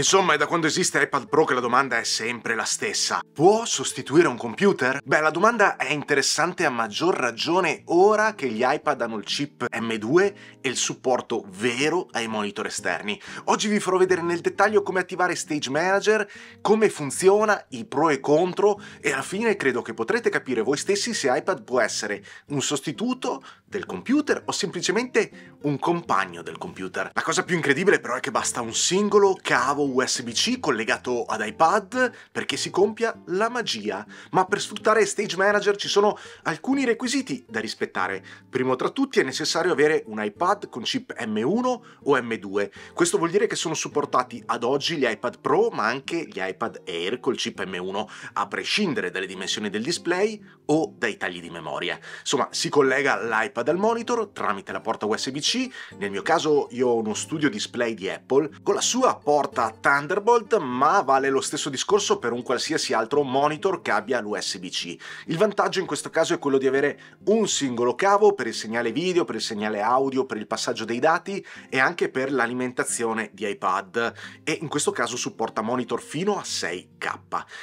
Insomma, è da quando esiste iPad Pro che la domanda è sempre la stessa. Può sostituire un computer? Beh, la domanda è interessante a maggior ragione ora che gli iPad hanno il chip M2 e il supporto vero ai monitor esterni. Oggi vi farò vedere nel dettaglio come attivare Stage Manager, come funziona, i pro e contro e alla fine credo che potrete capire voi stessi se iPad può essere un sostituto del computer o semplicemente un compagno del computer. La cosa più incredibile però è che basta un singolo cavo USB-C collegato ad iPad perché si compia la magia, ma per sfruttare Stage Manager ci sono alcuni requisiti da rispettare. Primo tra tutti è necessario avere un iPad con chip M1 o M2. Questo vuol dire che sono supportati ad oggi gli iPad Pro ma anche gli iPad Air col chip M1, a prescindere dalle dimensioni del display o dai tagli di memoria. Insomma, si collega l'iPad al monitor tramite la porta USB-C, nel mio caso io ho uno studio display di Apple, con la sua porta Thunderbolt, ma vale lo stesso discorso per un qualsiasi altro monitor che abbia l'USB-C. Il vantaggio in questo caso è quello di avere un singolo cavo per il segnale video, per il segnale audio, per il passaggio dei dati e anche per l'alimentazione di iPad e in questo caso supporta monitor fino a 6K.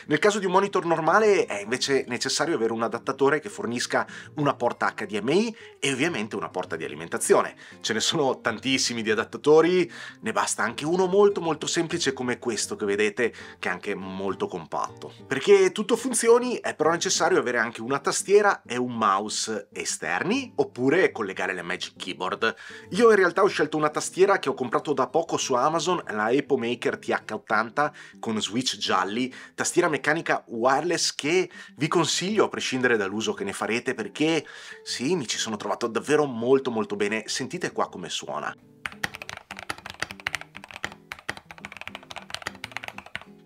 Nel caso di un monitor normale è invece necessario avere un adattatore che fornisca una porta HDMI e ovviamente una porta di alimentazione. Ce ne sono tantissimi di adattatori, ne basta anche uno molto molto semplice semplice come questo che vedete, che è anche molto compatto. Perché tutto funzioni è però necessario avere anche una tastiera e un mouse esterni, oppure collegare le Magic Keyboard. Io in realtà ho scelto una tastiera che ho comprato da poco su Amazon, la Epo Maker TH80 con switch gialli, tastiera meccanica wireless che vi consiglio a prescindere dall'uso che ne farete perché sì, mi ci sono trovato davvero molto molto bene. Sentite qua come suona.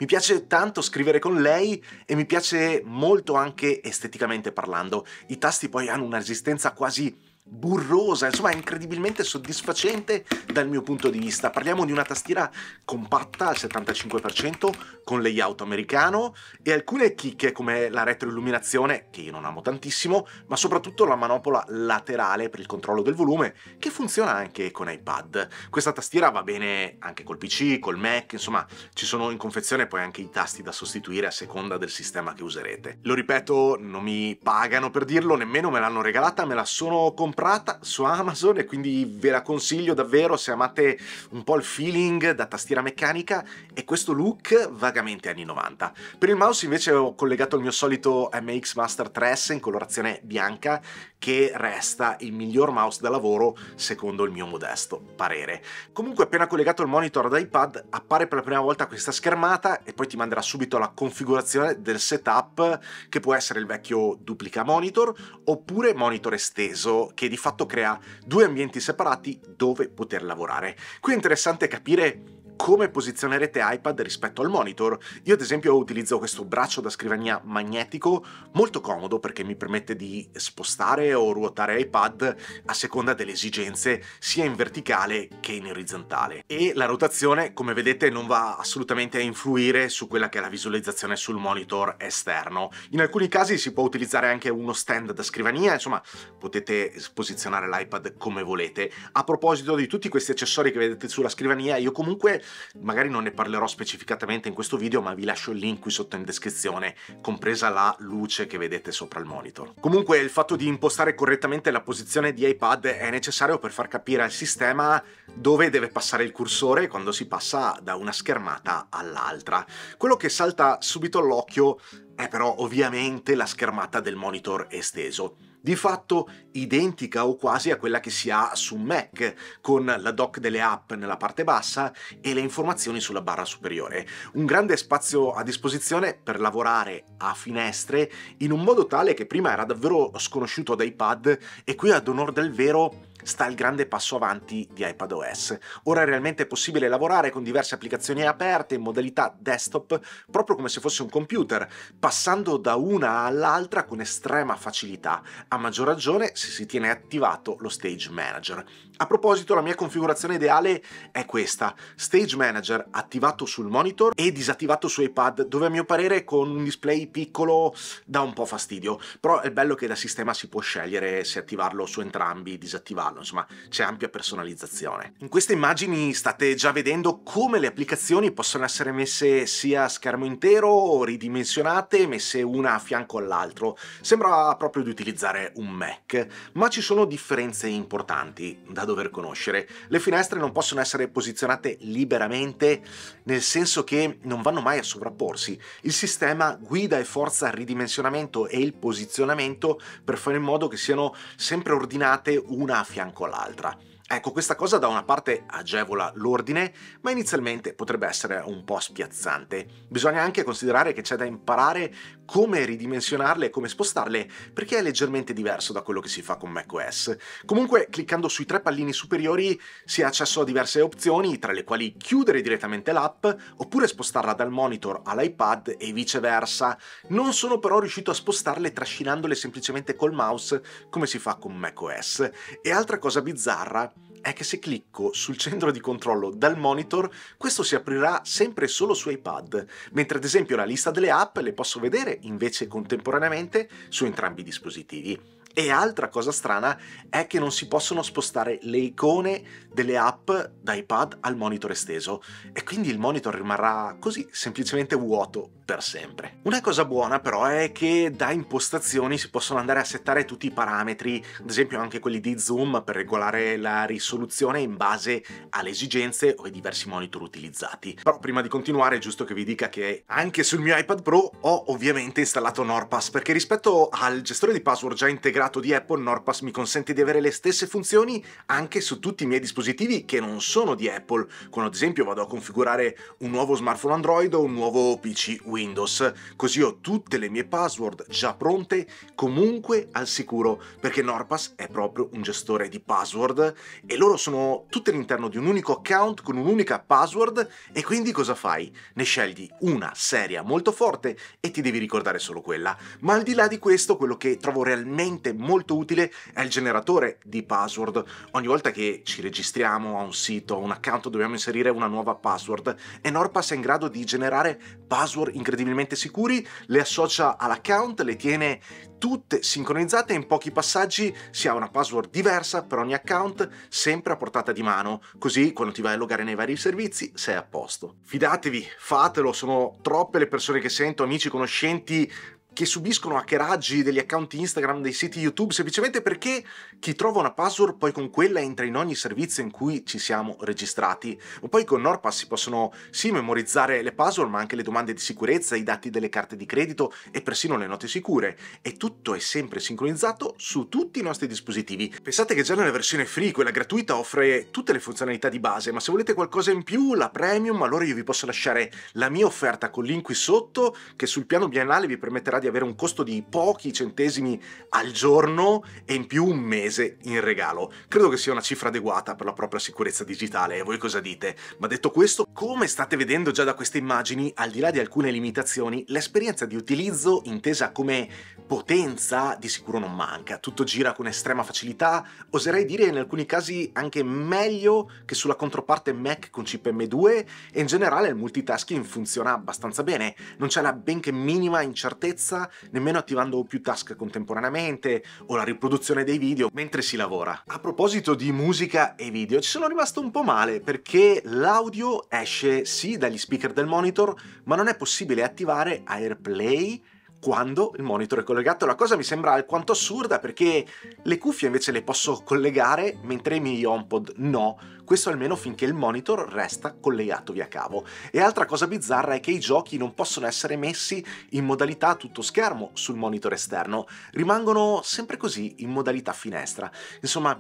Mi piace tanto scrivere con lei e mi piace molto anche esteticamente parlando. I tasti poi hanno una resistenza quasi burrosa, insomma è incredibilmente soddisfacente dal mio punto di vista. Parliamo di una tastiera compatta al 75% con layout americano e alcune chicche come la retroilluminazione, che io non amo tantissimo, ma soprattutto la manopola laterale per il controllo del volume, che funziona anche con iPad. Questa tastiera va bene anche col PC, col Mac, insomma ci sono in confezione poi anche i tasti da sostituire a seconda del sistema che userete. Lo ripeto, non mi pagano per dirlo, nemmeno me l'hanno regalata, me la sono comprata comprata su Amazon e quindi ve la consiglio davvero se amate un po' il feeling da tastiera meccanica e questo look vagamente anni 90. Per il mouse invece ho collegato il mio solito MX Master 3 S in colorazione bianca che resta il miglior mouse da lavoro secondo il mio modesto parere. Comunque appena collegato il monitor ad iPad appare per la prima volta questa schermata e poi ti manderà subito la configurazione del setup che può essere il vecchio duplica monitor oppure monitor esteso che di fatto crea due ambienti separati dove poter lavorare. Qui è interessante capire come posizionerete iPad rispetto al monitor. Io ad esempio utilizzo questo braccio da scrivania magnetico, molto comodo perché mi permette di spostare o ruotare iPad a seconda delle esigenze sia in verticale che in orizzontale. E la rotazione, come vedete, non va assolutamente a influire su quella che è la visualizzazione sul monitor esterno. In alcuni casi si può utilizzare anche uno stand da scrivania, insomma potete posizionare l'iPad come volete. A proposito di tutti questi accessori che vedete sulla scrivania, io comunque Magari non ne parlerò specificatamente in questo video, ma vi lascio il link qui sotto in descrizione, compresa la luce che vedete sopra il monitor. Comunque il fatto di impostare correttamente la posizione di iPad è necessario per far capire al sistema dove deve passare il cursore quando si passa da una schermata all'altra. Quello che salta subito all'occhio è eh, però ovviamente la schermata del monitor esteso di fatto identica o quasi a quella che si ha su Mac, con la doc delle app nella parte bassa e le informazioni sulla barra superiore. Un grande spazio a disposizione per lavorare a finestre in un modo tale che prima era davvero sconosciuto ad iPad e qui ad onore del vero sta il grande passo avanti di iPadOS. Ora è realmente possibile lavorare con diverse applicazioni aperte in modalità desktop, proprio come se fosse un computer, passando da una all'altra con estrema facilità, a maggior ragione se si tiene attivato lo Stage Manager. A proposito, la mia configurazione ideale è questa, Stage Manager attivato sul monitor e disattivato su iPad, dove a mio parere con un display piccolo dà un po' fastidio, però è bello che da sistema si può scegliere se attivarlo su entrambi, disattivarlo, insomma c'è ampia personalizzazione. In queste immagini state già vedendo come le applicazioni possono essere messe sia a schermo intero o ridimensionate, messe una a fianco all'altro. Sembra proprio di utilizzare un Mac, ma ci sono differenze importanti da dover conoscere. Le finestre non possono essere posizionate liberamente, nel senso che non vanno mai a sovrapporsi. Il sistema guida e forza il ridimensionamento e il posizionamento per fare in modo che siano sempre ordinate una a fianco all'altra. Ecco, questa cosa da una parte agevola l'ordine, ma inizialmente potrebbe essere un po' spiazzante. Bisogna anche considerare che c'è da imparare come ridimensionarle e come spostarle, perché è leggermente diverso da quello che si fa con macOS. Comunque, cliccando sui tre pallini superiori si ha accesso a diverse opzioni, tra le quali chiudere direttamente l'app, oppure spostarla dal monitor all'iPad e viceversa. Non sono però riuscito a spostarle trascinandole semplicemente col mouse, come si fa con macOS. E altra cosa bizzarra, è che se clicco sul centro di controllo dal monitor, questo si aprirà sempre solo su iPad, mentre ad esempio la lista delle app le posso vedere invece contemporaneamente su entrambi i dispositivi. E altra cosa strana è che non si possono spostare le icone delle app da iPad al monitor esteso e quindi il monitor rimarrà così semplicemente vuoto per sempre. Una cosa buona però è che da impostazioni si possono andare a settare tutti i parametri, ad esempio anche quelli di zoom per regolare la risoluzione in base alle esigenze o ai diversi monitor utilizzati. Però prima di continuare è giusto che vi dica che anche sul mio iPad Pro ho ovviamente installato NordPass perché rispetto al gestore di password già integrato di Apple NordPass mi consente di avere le stesse funzioni anche su tutti i miei dispositivi che non sono di Apple, quando ad esempio vado a configurare un nuovo smartphone Android o un nuovo PC Windows Windows, così ho tutte le mie password già pronte, comunque al sicuro, perché NordPass è proprio un gestore di password e loro sono tutte all'interno di un unico account con un'unica password e quindi cosa fai? Ne scegli una seria molto forte e ti devi ricordare solo quella. Ma al di là di questo, quello che trovo realmente molto utile è il generatore di password. Ogni volta che ci registriamo a un sito, a un account, dobbiamo inserire una nuova password e NordPass è in grado di generare password incredibili incredibilmente sicuri, le associa all'account, le tiene tutte sincronizzate in pochi passaggi si ha una password diversa per ogni account, sempre a portata di mano, così quando ti vai a logare nei vari servizi sei a posto. Fidatevi, fatelo, sono troppe le persone che sento, amici, conoscenti che subiscono hackeraggi degli account Instagram, dei siti YouTube, semplicemente perché chi trova una password poi con quella entra in ogni servizio in cui ci siamo registrati. O poi con NordPass si possono sì memorizzare le password, ma anche le domande di sicurezza, i dati delle carte di credito e persino le note sicure. E tutto è sempre sincronizzato su tutti i nostri dispositivi. Pensate che già nella versione free, quella gratuita, offre tutte le funzionalità di base, ma se volete qualcosa in più, la premium, allora io vi posso lasciare la mia offerta con link qui sotto, che sul piano biennale vi permetterà di avere un costo di pochi centesimi al giorno e in più un mese in regalo. Credo che sia una cifra adeguata per la propria sicurezza digitale e voi cosa dite? Ma detto questo, come state vedendo già da queste immagini, al di là di alcune limitazioni, l'esperienza di utilizzo, intesa come potenza, di sicuro non manca. Tutto gira con estrema facilità, oserei dire in alcuni casi anche meglio che sulla controparte Mac con chip M2 e in generale il multitasking funziona abbastanza bene, non c'è la benché minima incertezza, nemmeno attivando più task contemporaneamente o la riproduzione dei video mentre si lavora. A proposito di musica e video, ci sono rimasto un po' male perché l'audio è esce sì dagli speaker del monitor, ma non è possibile attivare AirPlay quando il monitor è collegato. La cosa mi sembra alquanto assurda perché le cuffie invece le posso collegare mentre i miei HomePod no, questo almeno finché il monitor resta collegato via cavo. E altra cosa bizzarra è che i giochi non possono essere messi in modalità tutto schermo sul monitor esterno, rimangono sempre così in modalità finestra. Insomma,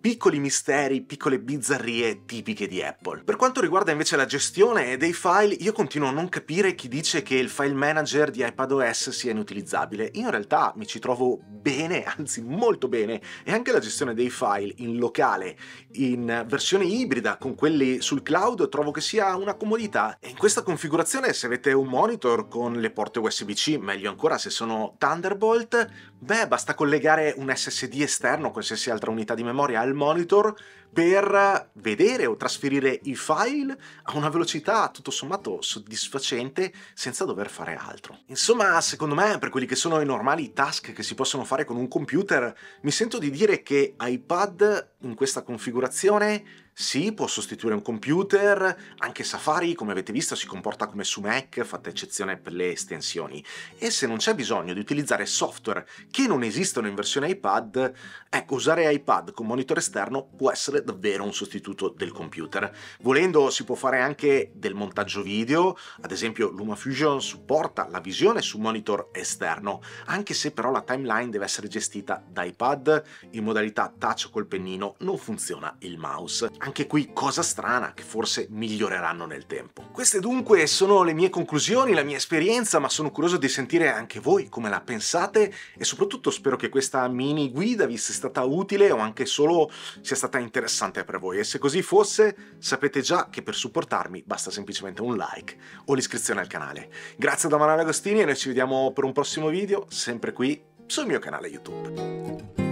piccoli misteri, piccole bizzarrie tipiche di Apple. Per quanto riguarda invece la gestione dei file, io continuo a non capire chi dice che il file manager di iPadOS sia inutilizzabile. Io in realtà mi ci trovo bene, anzi molto bene, e anche la gestione dei file in locale, in versione ibrida con quelli sul cloud trovo che sia una comodità e in questa configurazione se avete un monitor con le porte USB-C, meglio ancora se sono Thunderbolt, Beh, basta collegare un SSD esterno, qualsiasi altra unità di memoria, al monitor per vedere o trasferire i file a una velocità tutto sommato soddisfacente senza dover fare altro. Insomma, secondo me, per quelli che sono i normali task che si possono fare con un computer, mi sento di dire che iPad in questa configurazione sì, può sostituire un computer, anche Safari, come avete visto, si comporta come su Mac, fatta eccezione per le estensioni. E se non c'è bisogno di utilizzare software che non esistono in versione iPad, ecco, usare iPad con monitor esterno può essere davvero un sostituto del computer. Volendo si può fare anche del montaggio video, ad esempio LumaFusion supporta la visione su monitor esterno, anche se però la timeline deve essere gestita da iPad in modalità touch col pennino, non funziona il mouse. Anche qui cosa strana che forse miglioreranno nel tempo. Queste dunque sono le mie conclusioni, la mia esperienza, ma sono curioso di sentire anche voi come la pensate e soprattutto soprattutto spero che questa mini guida vi sia stata utile o anche solo sia stata interessante per voi e se così fosse sapete già che per supportarmi basta semplicemente un like o l'iscrizione al canale. Grazie da Manuel Agostini e noi ci vediamo per un prossimo video sempre qui sul mio canale YouTube.